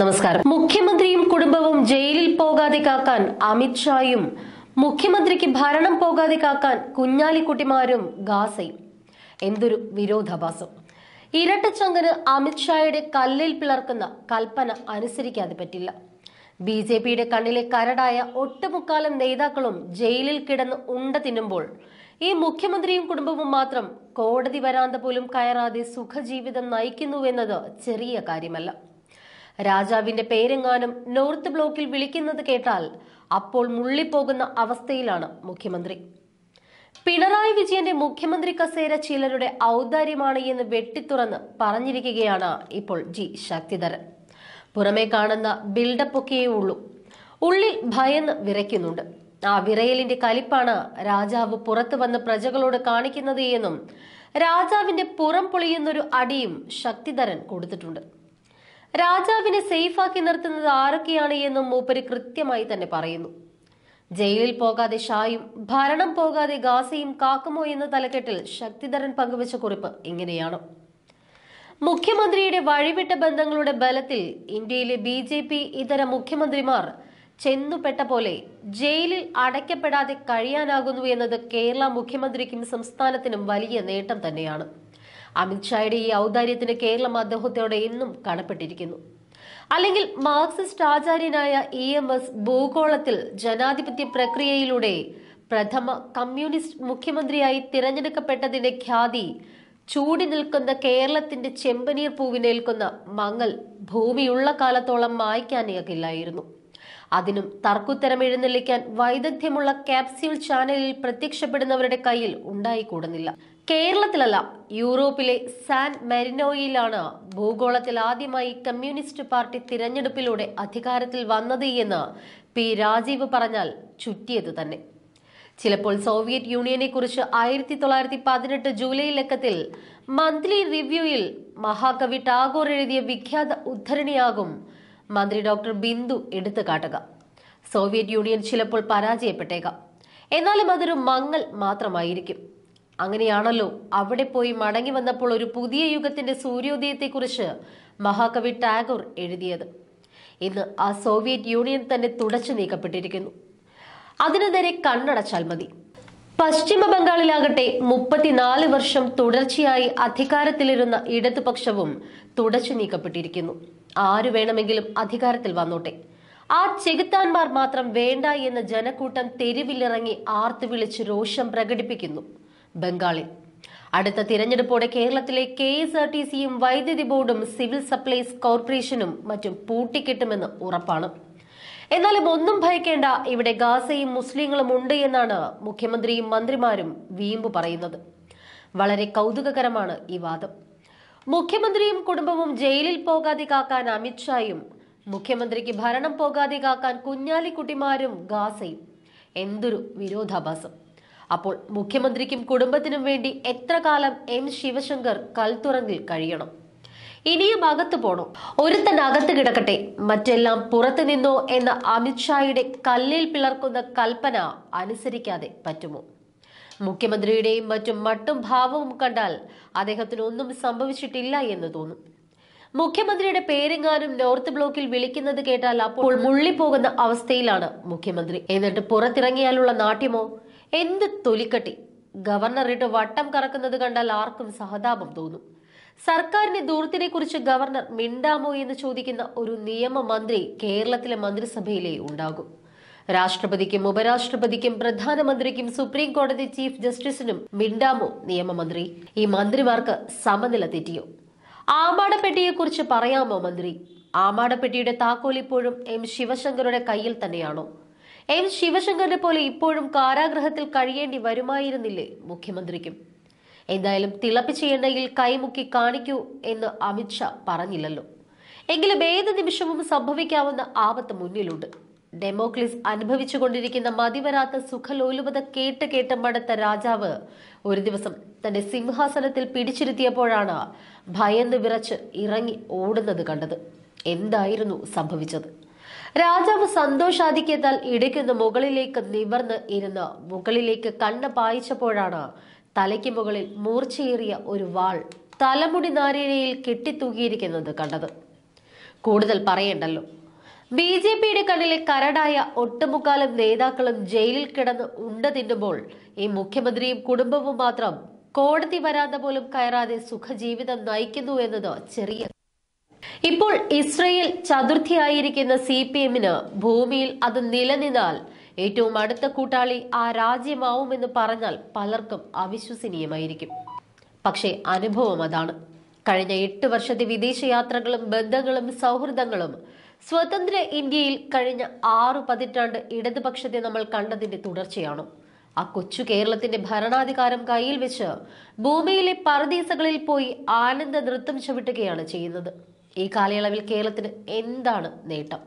നമസ്കാരം മുഖ്യമന്ത്രിയും കുടുംബവും ജയിലിൽ പോകാതെ കാക്കാൻ അമിത്ഷായും മുഖ്യമന്ത്രിക്ക് ഭരണം പോകാതെ കാക്കാൻ കുഞ്ഞാലിക്കുട്ടിമാരും ഗാസയും എന്തൊരു വിരോധാഭാസം ഇരട്ടച്ചങ്കന് അമിത്ഷായുടെ കല്ലിൽ പിളർക്കുന്ന കൽപ്പന അനുസരിക്കാതെ പറ്റില്ല ബി ജെ പിയുടെ കണ്ണിലെ കരടായ ഒട്ടുമുക്കാലം നേതാക്കളും ജയിലിൽ കിടന്ന് ഉണ്ട തിന്നുമ്പോൾ ഈ മുഖ്യമന്ത്രിയും കുടുംബവും മാത്രം കോടതി വരാന്ത പോലും കയറാതെ സുഖജീവിതം നയിക്കുന്നുവെന്നത് ചെറിയ കാര്യമല്ല രാജാവിന്റെ പേരെങ്ങാനും നോർത്ത് ബ്ലോക്കിൽ വിളിക്കുന്നത് കേട്ടാൽ അപ്പോൾ മുള്ളിപ്പോകുന്ന അവസ്ഥയിലാണ് മുഖ്യമന്ത്രി പിണറായി വിജയന്റെ മുഖ്യമന്ത്രി കസേര ചിലരുടെ ഔദാര്യമാണ് എന്ന് വെട്ടിത്തുറന്ന് പറഞ്ഞിരിക്കുകയാണ് ഇപ്പോൾ ജി ശക്തിധരൻ പുറമേ കാണുന്ന ബിൽഡപ്പ് ഒക്കെയേ ഉള്ളൂ ഉള്ളിൽ ഭയന്ന് വിറയ്ക്കുന്നുണ്ട് ആ വിറയലിന്റെ കലിപ്പാണ് രാജാവ് പുറത്തു വന്ന് പ്രജകളോട് കാണിക്കുന്നത് എന്നും രാജാവിന്റെ പുറം പൊളിയുന്നൊരു അടിയും ശക്തിധരൻ കൊടുത്തിട്ടുണ്ട് രാജാവിനെ സേഫാക്കി നിർത്തുന്നത് ആരൊക്കെയാണ് എന്നും മൂപ്പര് കൃത്യമായി തന്നെ പറയുന്നു ജയിലിൽ പോകാതെ ഷായും ഭരണം പോകാതെ ഗാസയും കാക്കുമോ എന്ന തലക്കെട്ടിൽ ശക്തിധരൻ പങ്കുവച്ച കുറിപ്പ് ഇങ്ങനെയാണ് മുഖ്യമന്ത്രിയുടെ വഴിവിട്ട ബന്ധങ്ങളുടെ ബലത്തിൽ ഇന്ത്യയിലെ ബി ജെ പി ഇതര മുഖ്യമന്ത്രിമാർ ചെന്നുപെട്ട പോലെ ജയിലിൽ അടയ്ക്കപ്പെടാതെ കഴിയാനാകുന്നു എന്നത് കേരള മുഖ്യമന്ത്രിക്കും സംസ്ഥാനത്തിനും വലിയ നേട്ടം തന്നെയാണ് അമിത്ഷായുടെ ഈ ഔദാര്യത്തിന് കേരളം അദ്ദേഹത്തോടെ ഇന്നും കാണപ്പെട്ടിരിക്കുന്നു അല്ലെങ്കിൽ മാർക്സിസ്റ്റ് ആചാര്യനായ ഇ എം എസ് ഭൂഗോളത്തിൽ ജനാധിപത്യ പ്രക്രിയയിലൂടെ പ്രഥമ കമ്മ്യൂണിസ്റ്റ് മുഖ്യമന്ത്രിയായി തിരഞ്ഞെടുക്കപ്പെട്ടതിന്റെ ഖ്യാതി ചൂടി നിൽക്കുന്ന കേരളത്തിന്റെ ചെമ്പനീർ പൂവിനേൽക്കുന്ന മങ്ങൽ ഭൂമിയുള്ള കാലത്തോളം മായ്ക്കാനാകില്ലായിരുന്നു അതിനും തർക്കുത്തരം എഴുന്നള്ളിക്കാൻ വൈദഗ്ധ്യമുള്ള കാപ്സ്യൂൾ ചാനലിൽ പ്രത്യക്ഷപ്പെടുന്നവരുടെ കയ്യിൽ ഉണ്ടായിക്കൂടുന്നില്ല കേരളത്തിലല്ല യൂറോപ്പിലെ സാൻ മെറിനോയിലാണ് ഭൂഗോളത്തിൽ ആദ്യമായി കമ്മ്യൂണിസ്റ്റ് പാർട്ടി തിരഞ്ഞെടുപ്പിലൂടെ അധികാരത്തിൽ വന്നത് എന്ന് പി രാജീവ് പറഞ്ഞാൽ ചുറ്റിയത് തന്നെ ചിലപ്പോൾ സോവിയറ്റ് യൂണിയനെ കുറിച്ച് ആയിരത്തി തൊള്ളായിരത്തി പതിനെട്ട് ജൂലൈ ലക്കത്തിൽ മന്ത്ലി റിവ്യൂയിൽ മഹാകവി ടാഗോർ എഴുതിയ വിഖ്യാത ഉദ്ധരണിയാകും മന്ത്രി ഡോക്ടർ ബിന്ദു എടുത്തു കാട്ടുക സോവിയറ്റ് യൂണിയൻ ചിലപ്പോൾ പരാജയപ്പെട്ടേക്കാം എന്നാലും അതൊരു മങ്ങൽ മാത്രമായിരിക്കും അങ്ങനെയാണല്ലോ അവിടെ പോയി മടങ്ങി വന്നപ്പോൾ ഒരു പുതിയ യുഗത്തിന്റെ സൂര്യോദയത്തെക്കുറിച്ച് മഹാകവി ടാഗോർ എഴുതിയത് ഇന്ന് ആ സോവിയറ്റ് യൂണിയൻ തന്നെ തുടച്ചു നീക്കപ്പെട്ടിരിക്കുന്നു അതിനെതിരെ കണ്ണടച്ചാൽ മതി പശ്ചിമ ബംഗാളിലാകട്ടെ മുപ്പത്തിനാല് വർഷം തുടർച്ചയായി അധികാരത്തിലിരുന്ന ഇടതുപക്ഷവും തുടച്ചു നീക്കപ്പെട്ടിരിക്കുന്നു ആരു വേണമെങ്കിലും അധികാരത്തിൽ വന്നോട്ടെ ആ ചെകുത്താന്മാർ മാത്രം വേണ്ട എന്ന ജനക്കൂട്ടം തെരുവിലിറങ്ങി ആർത്തുവിളിച്ച് രോഷം പ്രകടിപ്പിക്കുന്നു ബംഗാളിൽ അടുത്ത തിരഞ്ഞെടുപ്പോടെ കേരളത്തിലെ കെ എസ് ആർ ടി സിയും വൈദ്യുതി ബോർഡും സിവിൽ സപ്ലൈസ് കോർപ്പറേഷനും മറ്റും പൂട്ടിക്കിട്ടുമെന്ന് ഉറപ്പാണ് എന്നാലും ഒന്നും ഭയക്കേണ്ട ഇവിടെ ഗാസയും മുസ്ലിങ്ങളും ഉണ്ട് എന്നാണ് മുഖ്യമന്ത്രിയും മന്ത്രിമാരും വീമ്പ് പറയുന്നത് വളരെ കൗതുകകരമാണ് ഈ വാദം മുഖ്യമന്ത്രിയും കുടുംബവും ജയിലിൽ പോകാതെ കാക്കാൻ അമിത്ഷായും മുഖ്യമന്ത്രിക്ക് ഭരണം പോകാതെ കാക്കാൻ കുഞ്ഞാലിക്കുട്ടിമാരും ഗാസയും എന്തൊരു വിരോധാഭാസം അപ്പോൾ മുഖ്യമന്ത്രിക്കും കുടുംബത്തിനും വേണ്ടി എത്ര കാലം എം ശിവശങ്കർ കൽത്തുറങ്കിൽ കഴിയണം ഇനിയും അകത്ത് പോണോ ഒരുത്തൻ അകത്ത് കിടക്കട്ടെ മറ്റെല്ലാം പുറത്തു നിന്നോ എന്ന അമിത്ഷായുടെ കല്ലിൽ പിളർക്കുന്ന കൽപ്പന അനുസരിക്കാതെ പറ്റുമോ മുഖ്യമന്ത്രിയുടെയും മറ്റും മട്ടും ഭാവവും കണ്ടാൽ അദ്ദേഹത്തിന് ഒന്നും സംഭവിച്ചിട്ടില്ല എന്ന് തോന്നും മുഖ്യമന്ത്രിയുടെ പേരെങ്ങാനും നോർത്ത് ബ്ലോക്കിൽ വിളിക്കുന്നത് കേട്ടാൽ അപ്പോൾ മുള്ളിപ്പോകുന്ന അവസ്ഥയിലാണ് മുഖ്യമന്ത്രി എന്നിട്ട് പുറത്തിറങ്ങിയാലുള്ള നാട്യമോ എന്ത് തൊലിക്കട്ടി ഗവർണറുടെ വട്ടം കറക്കുന്നത് കണ്ടാൽ ആർക്കും സഹതാപം തോന്നും സർക്കാരിന്റെ ദൂരത്തിനെ കുറിച്ച് ഗവർണർ മിണ്ടാമോ എന്ന് ചോദിക്കുന്ന ഒരു നിയമമന്ത്രി കേരളത്തിലെ മന്ത്രിസഭയിലേ ഉണ്ടാകും രാഷ്ട്രപതിക്കും ഉപരാഷ്ട്രപതിക്കും പ്രധാനമന്ത്രിക്കും സുപ്രീം കോടതി ചീഫ് ജസ്റ്റിസിനും മിണ്ടാമോ നിയമമന്ത്രി ഈ മന്ത്രിമാർക്ക് സമനില തെറ്റിയോ ആമാടപ്പെട്ടിയെക്കുറിച്ച് പറയാമോ മന്ത്രി ആമാടപ്പെട്ടിയുടെ താക്കോൽ ഇപ്പോഴും എം ശിവശങ്കറുടെ കയ്യിൽ തന്നെയാണോ എം ശിവശങ്കറിനെ പോലെ ഇപ്പോഴും കാരാഗ്രഹത്തിൽ കഴിയേണ്ടി വരുമായിരുന്നില്ലേ മുഖ്യമന്ത്രിക്കും എന്തായാലും തിളപ്പിച്ച എണ്ണയിൽ കൈമുക്കി കാണിക്കൂ എന്ന് അമിത്ഷാ പറഞ്ഞില്ലല്ലോ എങ്കിലും ഏത് നിമിഷവും സംഭവിക്കാവുന്ന ആപത്ത് മുന്നിലുണ്ട് ഡെമോക്ലിസ് അനുഭവിച്ചുകൊണ്ടിരിക്കുന്ന മതിവരാത്ത സുഖലോലുപത കേട്ട് കേട്ട് മടുത്ത രാജാവ് ഒരു ദിവസം തന്റെ സിംഹാസനത്തിൽ പിടിച്ചിരുത്തിയപ്പോഴാണ് ഭയന്ന് വിറച്ച് ഇറങ്ങി ഓടുന്നത് കണ്ടത് എന്തായിരുന്നു സംഭവിച്ചത് രാജാവ് സന്തോഷാധിക്യത്താൽ ഇടയ്ക്കുന്ന് മുകളിലേക്ക് നിവർന്ന് ഇരുന്ന് മുകളിലേക്ക് കണ്ണ് പായിച്ചപ്പോഴാണ് തലയ്ക്ക് മുകളിൽ മൂർച്ചയേറിയ ഒരു വാൾ തലമുടി നാരേനയിൽ കെട്ടിത്തൂകിയിരിക്കുന്നത് കണ്ടത് കൂടുതൽ പറയണ്ടല്ലോ ബി ജെ പിയുടെ കണ്ണിലെ കരടായ ഒട്ടുമുക്കാലും നേതാക്കളും ജയിലിൽ കിടന്ന് ഉണ്ട തിന്നുമ്പോൾ ഈ മുഖ്യമന്ത്രിയും കുടുംബവും മാത്രം കോടതി വരാതെ പോലും കയറാതെ സുഖജീവിതം നയിക്കുന്നു എന്നത് ചെറിയ ഇപ്പോൾ ഇസ്രയേൽ ചതുർത്ഥിയായിരിക്കുന്ന സി പി എമ്മിന് ഭൂമിയിൽ അത് നിലനിന്നാൽ ഏറ്റവും അടുത്ത കൂട്ടാളി ആ രാജ്യമാവുമെന്ന് പറഞ്ഞാൽ പലർക്കും അവിശ്വസനീയമായിരിക്കും പക്ഷേ അനുഭവം അതാണ് കഴിഞ്ഞ എട്ട് വർഷത്തെ വിദേശയാത്രകളും ബന്ധങ്ങളും സൗഹൃദങ്ങളും സ്വതന്ത്ര ഇന്ത്യയിൽ കഴിഞ്ഞ ആറു പതിറ്റാണ്ട് ഇടതുപക്ഷത്തെ നമ്മൾ കണ്ടതിന്റെ തുടർച്ചയാണ് ആ കൊച്ചു കേരളത്തിന്റെ ഭരണാധികാരം കയ്യിൽ വെച്ച് ഭൂമിയിലെ പറദീസകളിൽ പോയി ആനന്ദ നൃത്തം ചവിട്ടുകയാണ് ചെയ്യുന്നത് ഈ കാലയളവിൽ കേരളത്തിന് എന്താണ് നേട്ടം